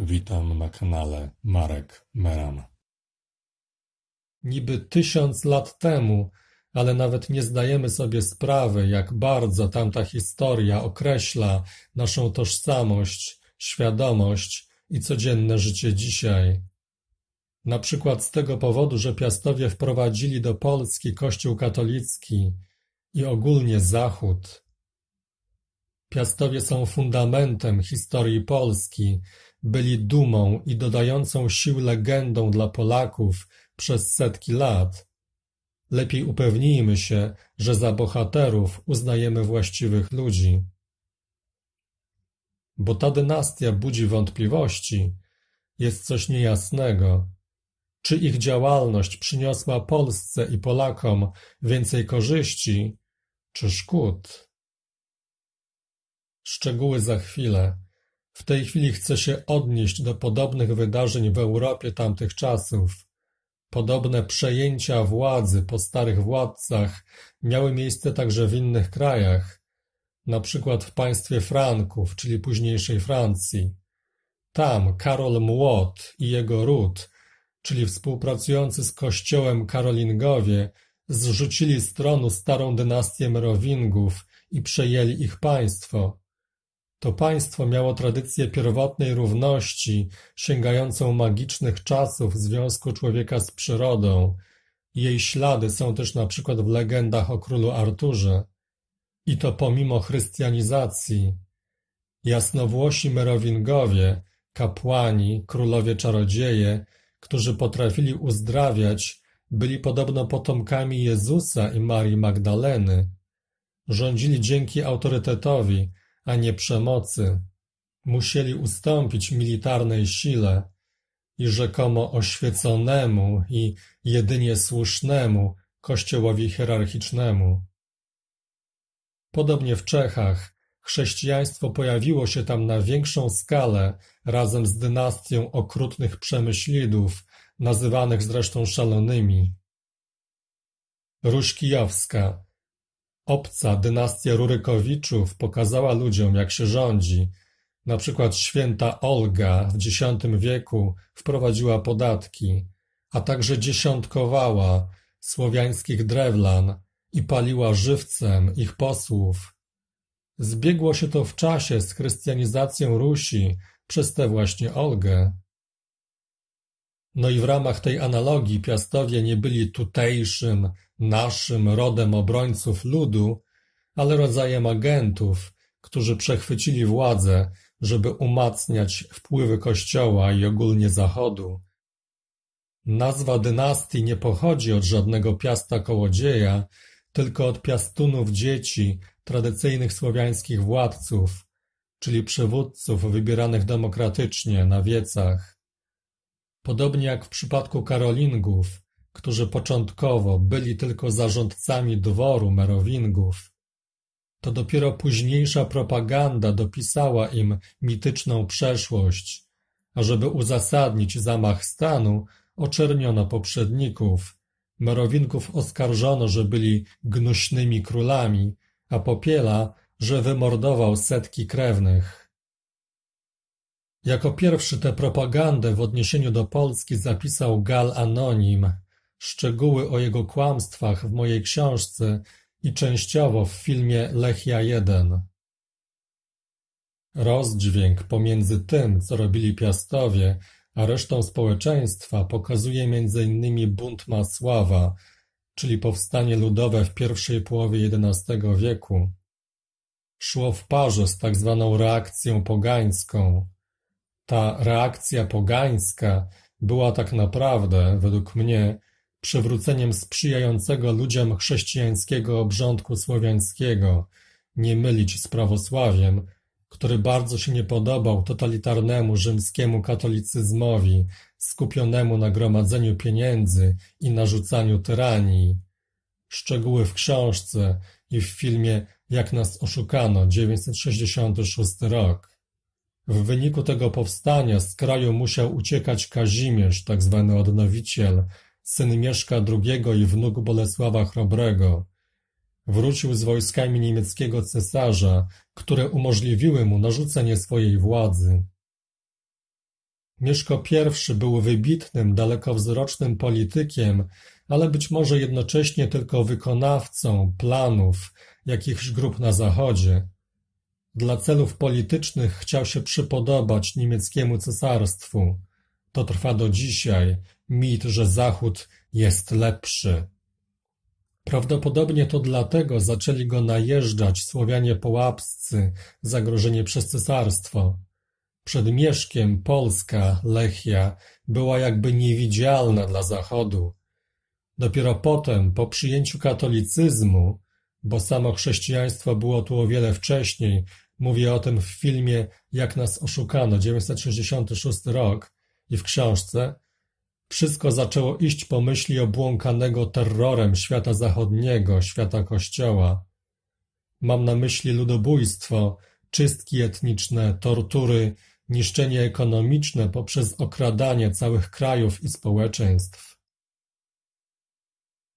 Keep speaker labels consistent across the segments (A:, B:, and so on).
A: Witam na kanale Marek Meran. Niby tysiąc lat temu, ale nawet nie zdajemy sobie sprawy, jak bardzo tamta historia określa naszą tożsamość, świadomość i codzienne życie dzisiaj. Na przykład z tego powodu, że Piastowie wprowadzili do Polski Kościół katolicki i ogólnie Zachód. Piastowie są fundamentem historii Polski byli dumą i dodającą sił legendą dla Polaków przez setki lat. Lepiej upewnijmy się, że za bohaterów uznajemy właściwych ludzi. Bo ta dynastia budzi wątpliwości, jest coś niejasnego. Czy ich działalność przyniosła Polsce i Polakom więcej korzyści, czy szkód? Szczegóły za chwilę. W tej chwili chcę się odnieść do podobnych wydarzeń w Europie tamtych czasów. Podobne przejęcia władzy po starych władcach miały miejsce także w innych krajach, na przykład w państwie Franków, czyli późniejszej Francji. Tam Karol Młot i jego ród, czyli współpracujący z kościołem Karolingowie, zrzucili z tronu starą dynastię Merowingów i przejęli ich państwo. To państwo miało tradycję pierwotnej równości, sięgającą magicznych czasów związku człowieka z przyrodą. Jej ślady są też na przykład w legendach o królu Arturze. I to pomimo chrystianizacji. Jasnowłosi merowingowie, kapłani, królowie czarodzieje, którzy potrafili uzdrawiać, byli podobno potomkami Jezusa i Marii Magdaleny. Rządzili dzięki autorytetowi, a nie przemocy. Musieli ustąpić militarnej sile i rzekomo oświeconemu i jedynie słusznemu kościołowi hierarchicznemu. Podobnie w Czechach chrześcijaństwo pojawiło się tam na większą skalę razem z dynastią okrutnych przemyślidów, nazywanych zresztą szalonymi. Ruś Kijowska Obca dynastia Rurykowiczów pokazała ludziom, jak się rządzi. Na przykład święta Olga w X wieku wprowadziła podatki, a także dziesiątkowała słowiańskich drewlan i paliła żywcem ich posłów. Zbiegło się to w czasie z chrystianizacją Rusi przez tę właśnie Olgę. No i w ramach tej analogii piastowie nie byli tutejszym, naszym rodem obrońców ludu, ale rodzajem agentów, którzy przechwycili władzę, żeby umacniać wpływy Kościoła i ogólnie Zachodu. Nazwa dynastii nie pochodzi od żadnego piasta kołodzieja, tylko od piastunów dzieci, tradycyjnych słowiańskich władców, czyli przywódców wybieranych demokratycznie na wiecach. Podobnie jak w przypadku Karolingów, którzy początkowo byli tylko zarządcami dworu Merowingów, to dopiero późniejsza propaganda dopisała im mityczną przeszłość, a żeby uzasadnić zamach stanu, oczerniono poprzedników. Merowingów oskarżono, że byli gnuśnymi królami, a Popiela, że wymordował setki krewnych. Jako pierwszy tę propagandę w odniesieniu do Polski zapisał Gal Anonim, Szczegóły o jego kłamstwach w mojej książce i częściowo w filmie Lechia 1. Rozdźwięk pomiędzy tym, co robili piastowie, a resztą społeczeństwa pokazuje m.in. bunt Masława, czyli powstanie ludowe w pierwszej połowie XI wieku. Szło w parze z tak zwaną reakcją pogańską. Ta reakcja pogańska była tak naprawdę, według mnie, przywróceniem sprzyjającego ludziom chrześcijańskiego obrządku słowiańskiego, nie mylić z prawosławiem, który bardzo się nie podobał totalitarnemu rzymskiemu katolicyzmowi, skupionemu na gromadzeniu pieniędzy i narzucaniu tyranii. Szczegóły w książce i w filmie Jak nas oszukano 966 rok. W wyniku tego powstania z kraju musiał uciekać Kazimierz, tzw. Tak odnowiciel, syn Mieszka II i wnuk Bolesława Chrobrego. Wrócił z wojskami niemieckiego cesarza, które umożliwiły mu narzucenie swojej władzy. Mieszko I był wybitnym, dalekowzrocznym politykiem, ale być może jednocześnie tylko wykonawcą planów jakichś grup na Zachodzie. Dla celów politycznych chciał się przypodobać niemieckiemu cesarstwu. To trwa do dzisiaj mit, że Zachód jest lepszy. Prawdopodobnie to dlatego zaczęli go najeżdżać Słowianie połapscy, zagrożeni przez cesarstwo. Przed Mieszkiem Polska, Lechia, była jakby niewidzialna dla Zachodu. Dopiero potem, po przyjęciu katolicyzmu, bo samo chrześcijaństwo było tu o wiele wcześniej, mówię o tym w filmie Jak nas oszukano, 1966 rok i w książce, wszystko zaczęło iść po myśli obłąkanego terrorem świata zachodniego, świata Kościoła. Mam na myśli ludobójstwo, czystki etniczne, tortury, niszczenie ekonomiczne poprzez okradanie całych krajów i społeczeństw.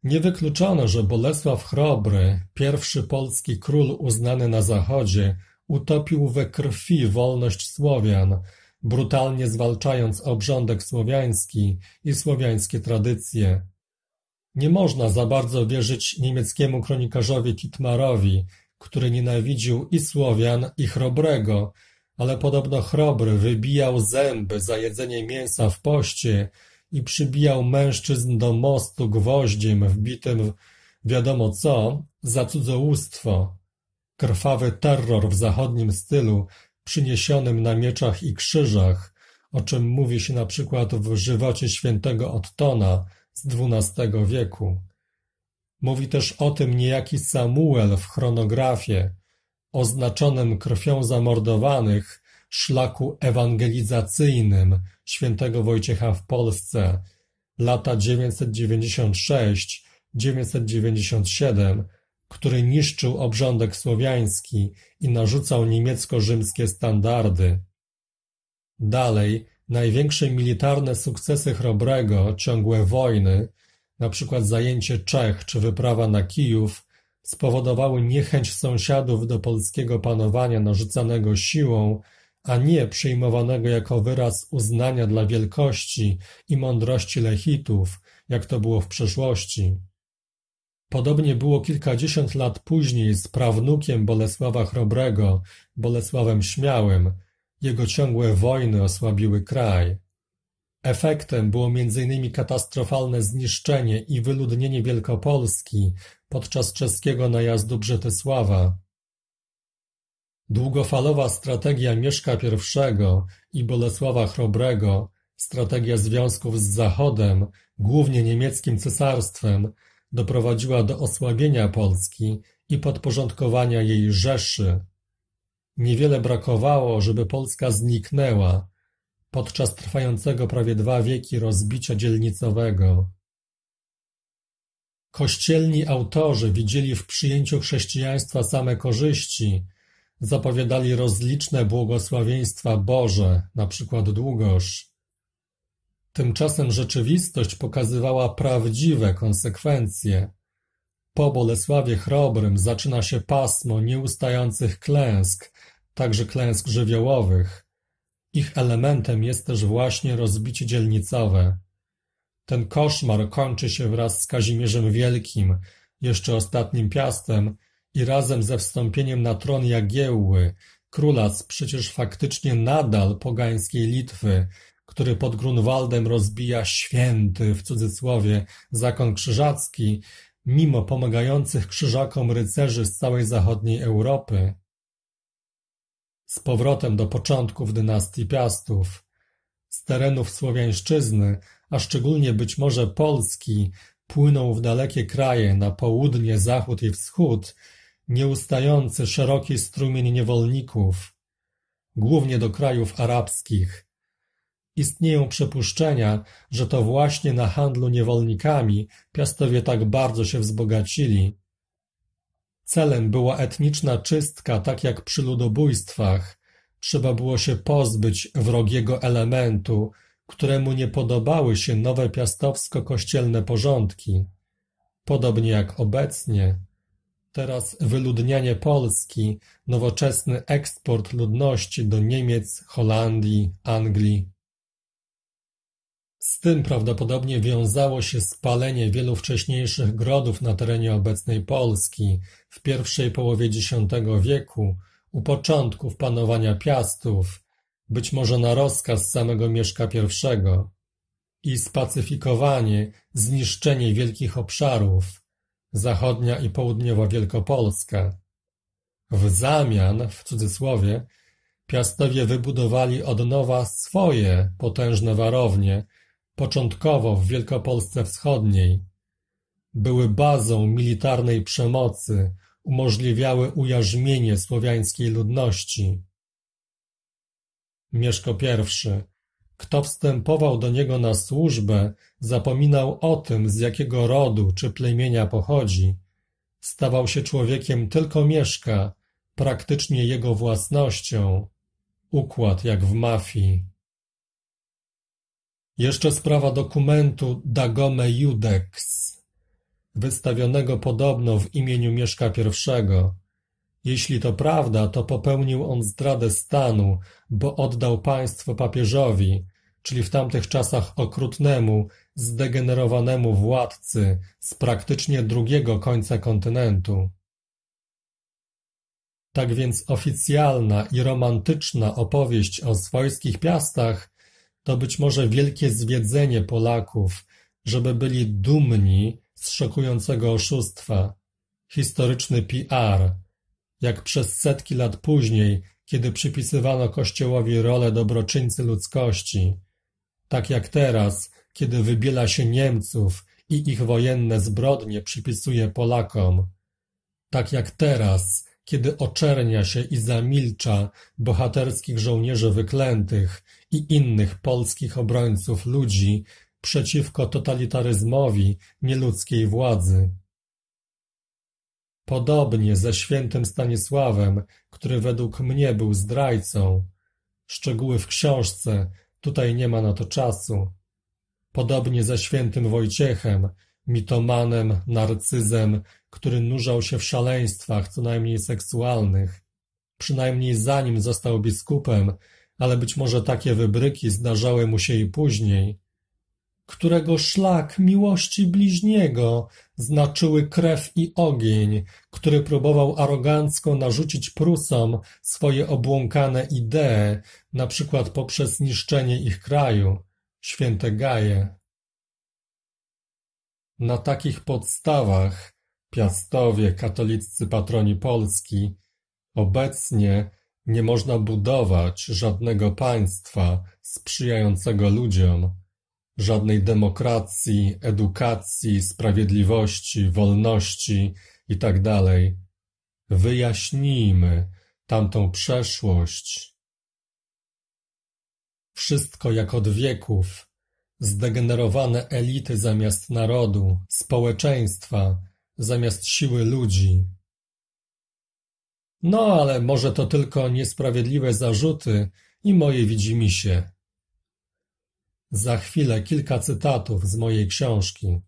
A: Niewykluczono, że Bolesław Chrobry, pierwszy polski król uznany na Zachodzie, utopił we krwi wolność Słowian, brutalnie zwalczając obrządek słowiański i słowiańskie tradycje. Nie można za bardzo wierzyć niemieckiemu kronikarzowi Kitmarowi, który nienawidził i Słowian, i Chrobrego, ale podobno Chrobry wybijał zęby za jedzenie mięsa w poście i przybijał mężczyzn do mostu gwoździem wbitym w wiadomo co za cudzołóstwo. Krwawy terror w zachodnim stylu przyniesionym na mieczach i krzyżach, o czym mówi się na przykład w żywocie świętego Ottona z XII wieku. Mówi też o tym niejaki Samuel w chronografie, oznaczonym krwią zamordowanych szlaku ewangelizacyjnym świętego Wojciecha w Polsce lata 996-997 który niszczył obrządek słowiański i narzucał niemiecko-rzymskie standardy. Dalej, największe militarne sukcesy Chrobrego, ciągłe wojny, np. zajęcie Czech czy wyprawa na Kijów, spowodowały niechęć sąsiadów do polskiego panowania narzucanego siłą, a nie przyjmowanego jako wyraz uznania dla wielkości i mądrości Lechitów, jak to było w przeszłości. Podobnie było kilkadziesiąt lat później z prawnukiem Bolesława Chrobrego, Bolesławem Śmiałym. Jego ciągłe wojny osłabiły kraj. Efektem było m.in. katastrofalne zniszczenie i wyludnienie Wielkopolski podczas czeskiego najazdu Brzetysława. Długofalowa strategia Mieszka I i Bolesława Chrobrego, strategia związków z Zachodem, głównie niemieckim cesarstwem, doprowadziła do osłabienia Polski i podporządkowania jej Rzeszy. Niewiele brakowało, żeby Polska zniknęła podczas trwającego prawie dwa wieki rozbicia dzielnicowego. Kościelni autorzy widzieli w przyjęciu chrześcijaństwa same korzyści, zapowiadali rozliczne błogosławieństwa Boże, na przykład długoż. Tymczasem rzeczywistość pokazywała prawdziwe konsekwencje. Po Bolesławie Chrobrym zaczyna się pasmo nieustających klęsk, także klęsk żywiołowych. Ich elementem jest też właśnie rozbicie dzielnicowe. Ten koszmar kończy się wraz z Kazimierzem Wielkim, jeszcze ostatnim piastem i razem ze wstąpieniem na tron Jagiełły, króla z przecież faktycznie nadal pogańskiej Litwy, który pod Grunwaldem rozbija święty, w cudzysłowie, zakon krzyżacki, mimo pomagających krzyżakom rycerzy z całej zachodniej Europy. Z powrotem do początków dynastii Piastów, z terenów Słowiańszczyzny, a szczególnie być może Polski, płynął w dalekie kraje, na południe, zachód i wschód, nieustający szeroki strumień niewolników, głównie do krajów arabskich, Istnieją przypuszczenia, że to właśnie na handlu niewolnikami piastowie tak bardzo się wzbogacili. Celem była etniczna czystka, tak jak przy ludobójstwach. Trzeba było się pozbyć wrogiego elementu, któremu nie podobały się nowe piastowsko-kościelne porządki. Podobnie jak obecnie. Teraz wyludnianie Polski, nowoczesny eksport ludności do Niemiec, Holandii, Anglii, z tym prawdopodobnie wiązało się spalenie wielu wcześniejszych grodów na terenie obecnej Polski w pierwszej połowie X wieku, u początków panowania Piastów, być może na rozkaz samego Mieszka I, i spacyfikowanie, zniszczenie wielkich obszarów, zachodnia i południowa Wielkopolska. W zamian, w cudzysłowie, Piastowie wybudowali od nowa swoje potężne warownie, początkowo w Wielkopolsce Wschodniej, były bazą militarnej przemocy, umożliwiały ujarzmienie słowiańskiej ludności. Mieszko I. Kto wstępował do niego na służbę, zapominał o tym, z jakiego rodu czy plemienia pochodzi. Stawał się człowiekiem tylko Mieszka, praktycznie jego własnością. Układ jak w mafii. Jeszcze sprawa dokumentu Dagome Judex, wystawionego podobno w imieniu Mieszka I. Jeśli to prawda, to popełnił on zdradę stanu, bo oddał państwo papieżowi, czyli w tamtych czasach okrutnemu, zdegenerowanemu władcy z praktycznie drugiego końca kontynentu. Tak więc oficjalna i romantyczna opowieść o swojskich piastach to być może wielkie zwiedzenie Polaków, żeby byli dumni z szokującego oszustwa. Historyczny PR, jak przez setki lat później, kiedy przypisywano Kościołowi rolę dobroczyńcy ludzkości. Tak jak teraz, kiedy wybiela się Niemców i ich wojenne zbrodnie przypisuje Polakom. Tak jak teraz, kiedy oczernia się i zamilcza bohaterskich żołnierzy wyklętych i innych polskich obrońców ludzi przeciwko totalitaryzmowi nieludzkiej władzy. Podobnie ze świętym Stanisławem, który według mnie był zdrajcą. Szczegóły w książce, tutaj nie ma na to czasu. Podobnie ze świętym Wojciechem, mitomanem, narcyzem, który nurzał się w szaleństwach, co najmniej seksualnych. Przynajmniej zanim został biskupem, ale być może takie wybryki zdarzały mu się i później. Którego szlak miłości bliźniego znaczyły krew i ogień, który próbował arogancko narzucić Prusom swoje obłąkane idee, na przykład poprzez niszczenie ich kraju, święte Gaje. Na takich podstawach Piastowie, katoliccy patroni Polski, obecnie nie można budować żadnego państwa sprzyjającego ludziom, żadnej demokracji, edukacji, sprawiedliwości, wolności itd. Tak Wyjaśnijmy tamtą przeszłość. Wszystko jak od wieków, zdegenerowane elity zamiast narodu, społeczeństwa, zamiast siły ludzi. No, ale może to tylko niesprawiedliwe zarzuty i moje się. Za chwilę kilka cytatów z mojej książki.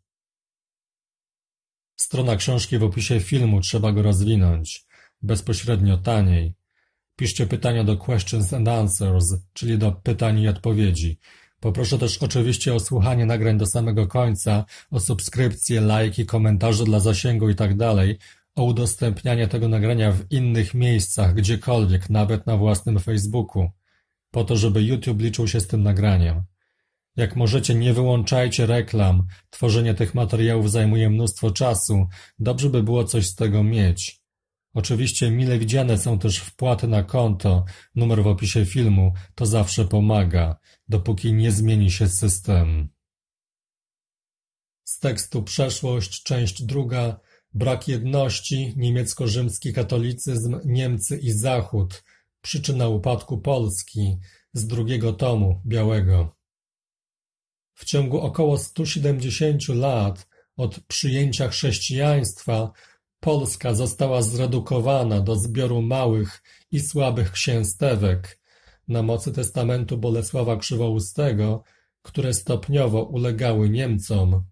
A: Strona książki w opisie filmu trzeba go rozwinąć. Bezpośrednio taniej. Piszcie pytania do questions and answers, czyli do pytań i odpowiedzi. Poproszę też oczywiście o słuchanie nagrań do samego końca, o subskrypcję, lajki, komentarze dla zasięgu itd., tak o udostępnianie tego nagrania w innych miejscach, gdziekolwiek, nawet na własnym Facebooku, po to, żeby YouTube liczył się z tym nagraniem. Jak możecie, nie wyłączajcie reklam. Tworzenie tych materiałów zajmuje mnóstwo czasu. Dobrze by było coś z tego mieć. Oczywiście mile widziane są też wpłaty na konto, numer w opisie filmu, to zawsze pomaga, dopóki nie zmieni się system. Z tekstu Przeszłość, część druga, brak jedności, niemiecko-rzymski katolicyzm, Niemcy i Zachód, przyczyna upadku Polski, z drugiego tomu Białego. W ciągu około 170 lat od przyjęcia chrześcijaństwa Polska została zredukowana do zbioru małych i słabych księstewek na mocy testamentu Bolesława Krzywoustego, które stopniowo ulegały Niemcom.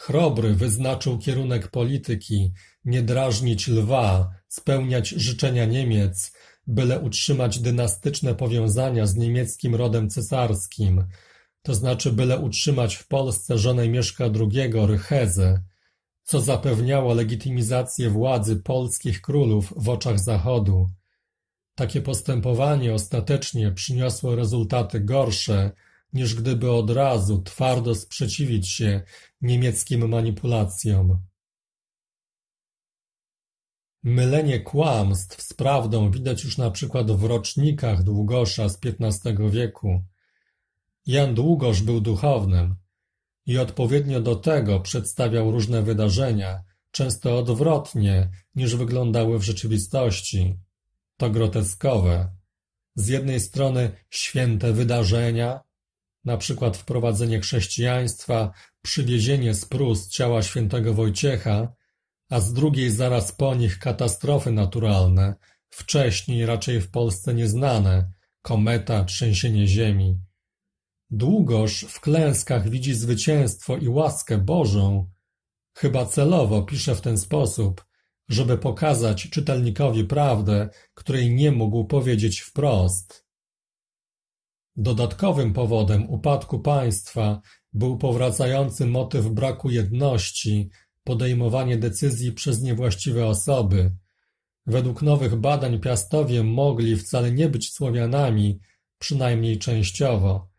A: Chrobry wyznaczył kierunek polityki, nie drażnić lwa, spełniać życzenia Niemiec, byle utrzymać dynastyczne powiązania z niemieckim rodem cesarskim, to znaczy byle utrzymać w Polsce żonę Mieszka II Rychezę, co zapewniało legitymizację władzy polskich królów w oczach Zachodu. Takie postępowanie ostatecznie przyniosło rezultaty gorsze, niż gdyby od razu twardo sprzeciwić się niemieckim manipulacjom. Mylenie kłamstw z prawdą widać już na przykład w rocznikach Długosza z XV wieku. Jan Długosz był duchownym, i odpowiednio do tego przedstawiał różne wydarzenia, często odwrotnie niż wyglądały w rzeczywistości. To groteskowe. Z jednej strony święte wydarzenia, na przykład wprowadzenie chrześcijaństwa, przywiezienie z Prus ciała świętego Wojciecha, a z drugiej zaraz po nich katastrofy naturalne, wcześniej raczej w Polsce nieznane, kometa, trzęsienie ziemi, Długoż w klęskach widzi zwycięstwo i łaskę Bożą, chyba celowo pisze w ten sposób, żeby pokazać czytelnikowi prawdę, której nie mógł powiedzieć wprost. Dodatkowym powodem upadku państwa był powracający motyw braku jedności, podejmowanie decyzji przez niewłaściwe osoby. Według nowych badań piastowie mogli wcale nie być Słowianami, przynajmniej częściowo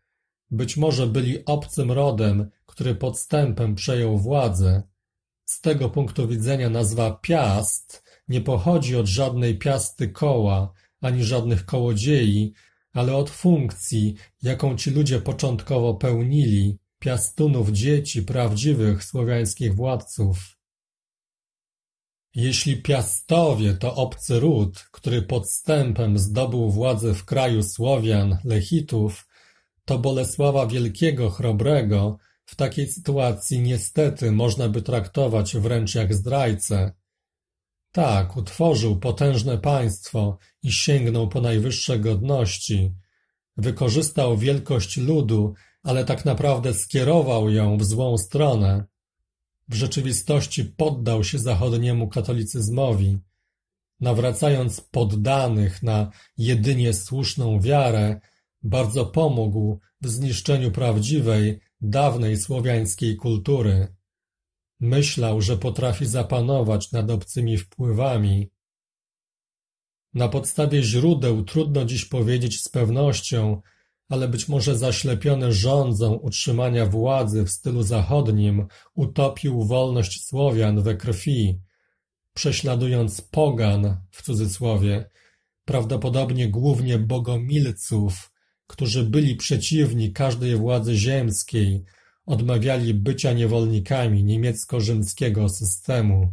A: być może byli obcym rodem, który podstępem przejął władzę. Z tego punktu widzenia nazwa piast nie pochodzi od żadnej piasty koła, ani żadnych kołodziei, ale od funkcji, jaką ci ludzie początkowo pełnili, piastunów dzieci prawdziwych słowiańskich władców. Jeśli piastowie to obcy ród, który podstępem zdobył władzę w kraju Słowian, Lechitów, to Bolesława Wielkiego Chrobrego w takiej sytuacji niestety można by traktować wręcz jak zdrajcę. Tak, utworzył potężne państwo i sięgnął po najwyższe godności. Wykorzystał wielkość ludu, ale tak naprawdę skierował ją w złą stronę. W rzeczywistości poddał się zachodniemu katolicyzmowi. Nawracając poddanych na jedynie słuszną wiarę, bardzo pomógł w zniszczeniu prawdziwej, dawnej słowiańskiej kultury. Myślał, że potrafi zapanować nad obcymi wpływami. Na podstawie źródeł trudno dziś powiedzieć z pewnością, ale być może zaślepiony rządzą utrzymania władzy w stylu zachodnim, utopił wolność Słowian we krwi, prześladując pogan w cudzysłowie, prawdopodobnie głównie bogomilców, którzy byli przeciwni każdej władzy ziemskiej, odmawiali bycia niewolnikami niemiecko-rzymskiego systemu.